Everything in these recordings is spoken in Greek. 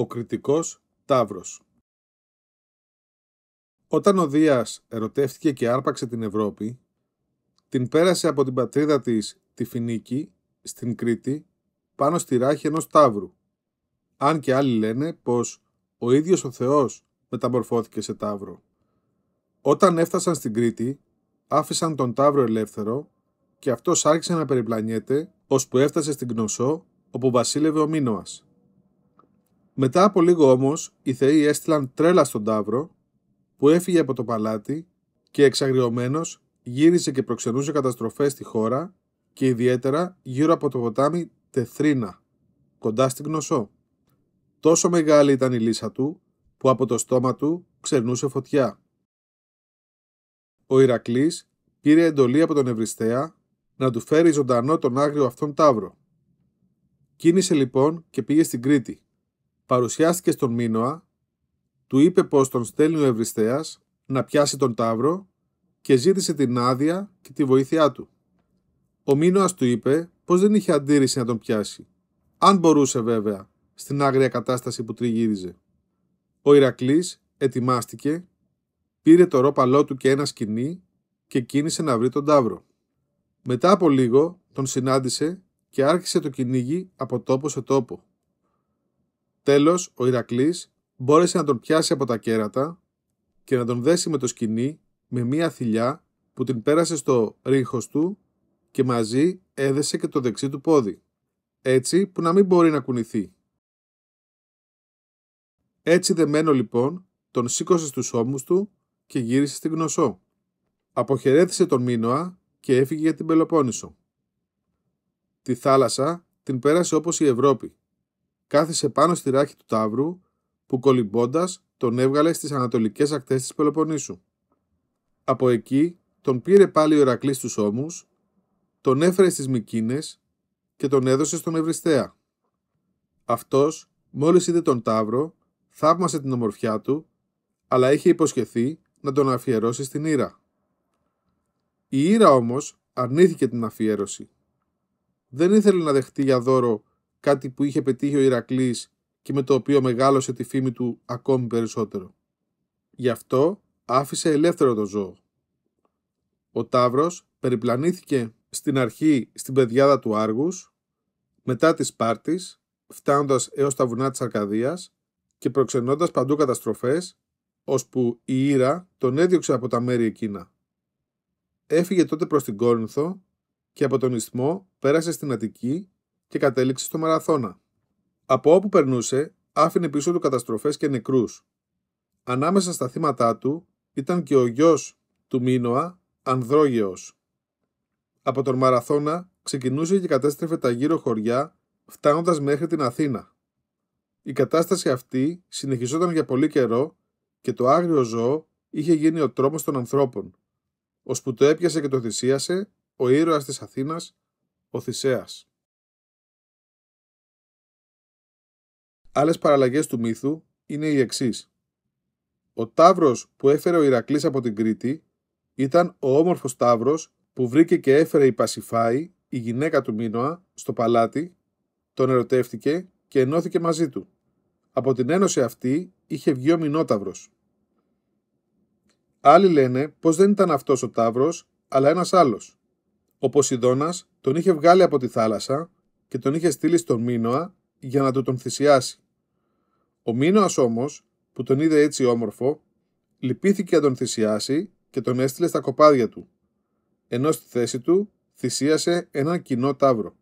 ο κριτικός Ταύρος. Όταν ο Δίας ερωτεύτηκε και άρπαξε την Ευρώπη, την πέρασε από την πατρίδα της τη Φινίκη, στην Κρήτη, πάνω στη ράχη ενός Ταύρου. Αν και άλλοι λένε πως ο ίδιος ο Θεός μεταμορφώθηκε σε Ταύρο. Όταν έφτασαν στην Κρήτη, άφησαν τον Ταύρο ελεύθερο και αυτός άρχισε να περιπλανιέται ώσπου έφτασε στην Κνωσό όπου βασίλευε ο Μίνωας. Μετά από λίγο όμως, οι θεοί έστειλαν τρέλα στον Ταύρο, που έφυγε από το παλάτι και εξαγριωμένος γύρισε και προξενούσε καταστροφές στη χώρα και ιδιαίτερα γύρω από το ποτάμι Τεθρίνα, κοντά στην Γνωσό. Τόσο μεγάλη ήταν η λύσα του, που από το στόμα του ξερνούσε φωτιά. Ο Ηρακλής πήρε εντολή από τον Ευριστέα να του φέρει ζωντανό τον άγριο αυτόν Ταύρο. Κίνησε λοιπόν και πήγε στην Κρήτη, παρουσιάστηκε στον Μίνοα, του είπε πως τον στέλνει ο Ευριστέας να πιάσει τον Ταύρο και ζήτησε την άδεια και τη βοήθειά του. Ο Μίνοας του είπε πως δεν είχε αντίρρηση να τον πιάσει, αν μπορούσε βέβαια, στην άγρια κατάσταση που τριγύριζε. Ο Ηρακλής ετοιμάστηκε, πήρε το ρόπαλό του και ένα σκηνή και κίνησε να βρει τον Ταύρο. Μετά από λίγο τον συνάντησε και άρχισε το κυνήγι από τόπο σε τόπο. Τέλος, ο Ηρακλής μπόρεσε να τον πιάσει από τα κέρατα και να τον δέσει με το σκηνή με μία θηλιά που την πέρασε στο ρίχος του και μαζί έδεσε και το δεξί του πόδι, έτσι που να μην μπορεί να κουνηθεί. Έτσι δεμένο λοιπόν, τον σήκωσε στους ώμους του και γύρισε στην γνωσό. Αποχαιρέτησε τον Μίνωα και έφυγε για την Πελοπόννησο. Τη θάλασσα την πέρασε όπως η Ευρώπη κάθισε πάνω στη ράχη του Ταύρου που κολυμπώντας τον έβγαλε στις ανατολικές ακτές της Πελοποννήσου. Από εκεί τον πήρε πάλι ο Ηρακλής στους ώμους, τον έφερε στις μικίνες και τον έδωσε στον Ευριστέα. Αυτός, μόλις είδε τον Ταύρο, θαύμασε την ομορφιά του, αλλά είχε υποσχεθεί να τον αφιερώσει στην Ήρα. Η Ήρα όμως αρνήθηκε την αφιέρωση. Δεν ήθελε να δεχτεί για δώρο κάτι που είχε πετύχει ο Ηρακλής και με το οποίο μεγάλωσε τη φήμη του ακόμη περισσότερο. Γι' αυτό άφησε ελεύθερο το ζώο. Ο Ταύρος περιπλανήθηκε στην αρχή στην πεδιάδα του Άργους, μετά της Σπάρτης, φτάνοντας έως τα βουνά της Αρκαδίας και προξενώντας παντού καταστροφές, ώσπου η Ήρα τον έδιωξε από τα μέρη εκείνα. Έφυγε τότε προς την Κόρινθο και από τον Ισθμό πέρασε στην Αττική και κατέληξε στο μαραθώνα. Από όπου περνούσε, άφηνε πίσω του καταστροφές και νεκρούς. Ανάμεσα στα θύματα του ήταν και ο γιος του Μίνοα, Ανδρόγεος. Από τον Μαραθώνα ξεκινούσε και κατέστρεφε τα γύρω χωριά, φτάνοντας μέχρι την Αθήνα. Η κατάσταση αυτή συνεχιζόταν για πολύ καιρό και το άγριο ζώο είχε γίνει ο τρόμος των ανθρώπων, που το έπιασε και το θυσίασε ο ήρωας της Αθήνας, ο Θησέας. Άλλες παραλλαγές του μύθου είναι οι εξής. Ο τάβρο που έφερε ο Ηρακλής από την Κρήτη ήταν ο όμορφος τάβρο που βρήκε και έφερε η Πασιφάη, η γυναίκα του Μίνωα, στο παλάτι, τον ερωτεύτηκε και ενώθηκε μαζί του. Από την ένωση αυτή είχε βγει ο Μινόταυρο. Άλλοι λένε πως δεν ήταν αυτός ο τάβρο, αλλά ένας άλλος. Ο Ποσειδώνας τον είχε βγάλει από τη θάλασσα και τον είχε στείλει στον Μίνωα για να το τον θυσιάσει. Ο Μίνωας όμως, που τον είδε έτσι όμορφο, λυπήθηκε να τον θυσιάσει και τον έστειλε στα κοπάδια του, ενώ στη θέση του θυσίασε έναν κοινό τάβρο.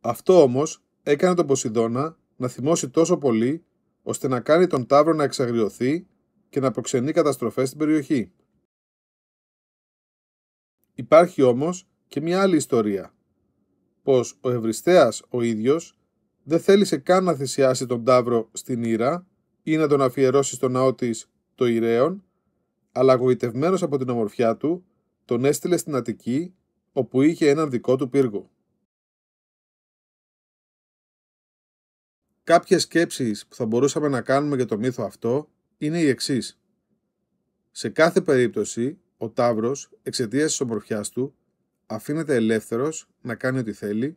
Αυτό όμως έκανε τον Ποσειδώνα να θυμώσει τόσο πολύ, ώστε να κάνει τον τάβρο να εξαγριωθεί και να προξενεί καταστροφές στην περιοχή. Υπάρχει όμως και μια άλλη ιστορία, πως ο Ευριστέας ο ίδιος δεν θέλησε καν να θυσιάσει τον Ταύρο στην Ήρα ή να τον αφιερώσει στον ναό της το Ήραιον, αλλά αγωγητευμένο από την ομορφιά του, τον έστειλε στην Αττική, όπου είχε έναν δικό του πύργο. Κάποιες σκέψεις που θα μπορούσαμε να κάνουμε για το μύθο αυτό είναι οι εξής. Σε κάθε περίπτωση, ο Ταύρος, εξαιτίας της ομορφιάς του, αφήνεται ελεύθερος να κάνει ό,τι θέλει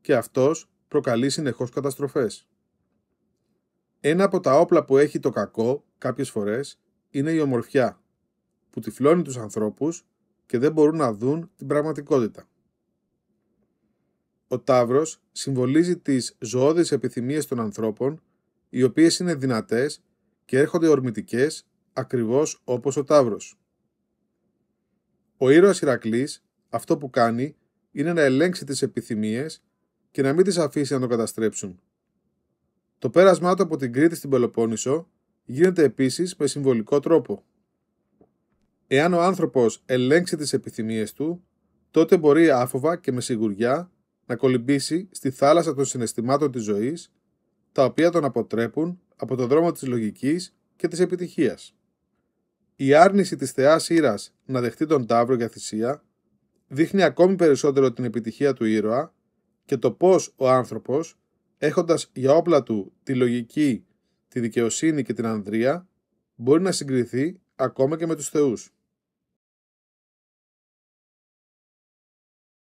και αυτός προκαλεί συνεχώς καταστροφές. Ένα από τα όπλα που έχει το κακό κάποιες φορές είναι η ομορφιά, που τυφλώνει τους ανθρώπους και δεν μπορούν να δουν την πραγματικότητα. Ο Ταύρος συμβολίζει τις ζωώδεις επιθυμίες των ανθρώπων, οι οποίες είναι δυνατές και έρχονται ορμητικές, ακριβώς όπως ο Ταύρος. Ο ήρωας Ηρακλής αυτό που κάνει είναι να ελέγξει τις επιθυμίες και να μην τις αφήσει να τον καταστρέψουν. Το πέρασμά του από την Κρήτη στην Πελοπόννησο γίνεται επίσης με συμβολικό τρόπο. Εάν ο άνθρωπος ελέγξει τις επιθυμίες του, τότε μπορεί άφοβα και με σιγουριά να κολυμπήσει στη θάλασσα των συναισθημάτων της ζωής, τα οποία τον αποτρέπουν από τον δρόμο της λογικής και της επιτυχίας. Η άρνηση της θεάς ήρας να δεχτεί τον Ταύρο για θυσία δείχνει ακόμη περισσότερο την επιτυχία του ήρωα και το πώς ο άνθρωπος, έχοντας για όπλα του τη λογική, τη δικαιοσύνη και την ανδρεία, μπορεί να συγκριθεί ακόμα και με τους θεούς.